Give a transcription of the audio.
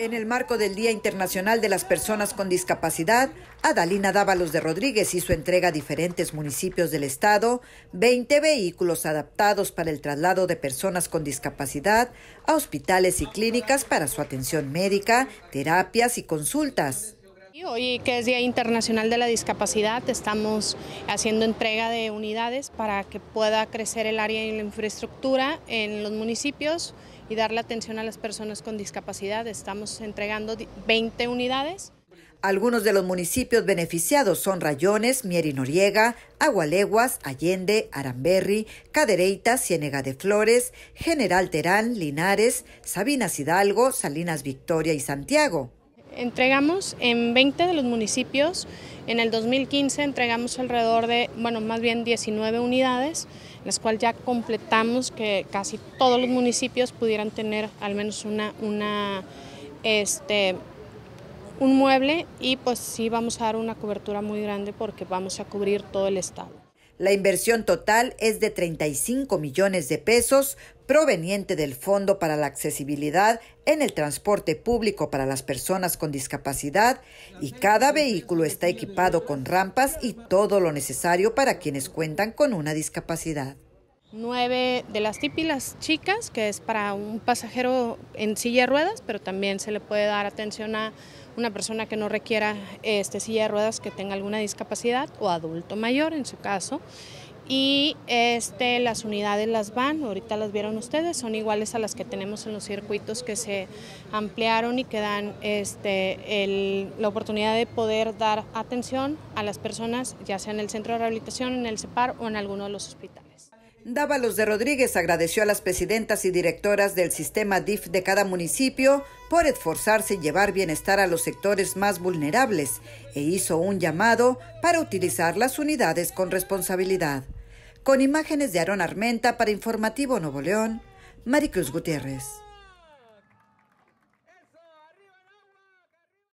En el marco del Día Internacional de las Personas con Discapacidad, Adalina Dávalos de Rodríguez hizo entrega a diferentes municipios del estado 20 vehículos adaptados para el traslado de personas con discapacidad a hospitales y clínicas para su atención médica, terapias y consultas. Hoy que es Día Internacional de la Discapacidad, estamos haciendo entrega de unidades para que pueda crecer el área y la infraestructura en los municipios y dar la atención a las personas con discapacidad. Estamos entregando 20 unidades. Algunos de los municipios beneficiados son Rayones, Mieri Noriega, Agualeguas, Allende, Aramberri, Cadereyta, Ciénega de Flores, General Terán, Linares, Sabinas Hidalgo, Salinas Victoria y Santiago. Entregamos en 20 de los municipios, en el 2015 entregamos alrededor de, bueno, más bien 19 unidades, las cuales ya completamos que casi todos los municipios pudieran tener al menos una, una este, un mueble y pues sí vamos a dar una cobertura muy grande porque vamos a cubrir todo el estado. La inversión total es de 35 millones de pesos proveniente del Fondo para la Accesibilidad en el Transporte Público para las Personas con Discapacidad y cada vehículo está equipado con rampas y todo lo necesario para quienes cuentan con una discapacidad nueve de las típilas chicas, que es para un pasajero en silla de ruedas, pero también se le puede dar atención a una persona que no requiera este, silla de ruedas, que tenga alguna discapacidad o adulto mayor en su caso. Y este, las unidades las van, ahorita las vieron ustedes, son iguales a las que tenemos en los circuitos que se ampliaron y que dan este, la oportunidad de poder dar atención a las personas, ya sea en el centro de rehabilitación, en el CEPAR o en alguno de los hospitales. Dávalos de Rodríguez agradeció a las presidentas y directoras del sistema DIF de cada municipio por esforzarse en llevar bienestar a los sectores más vulnerables e hizo un llamado para utilizar las unidades con responsabilidad. Con imágenes de Aarón Armenta para Informativo Nuevo León, Maricruz Gutiérrez.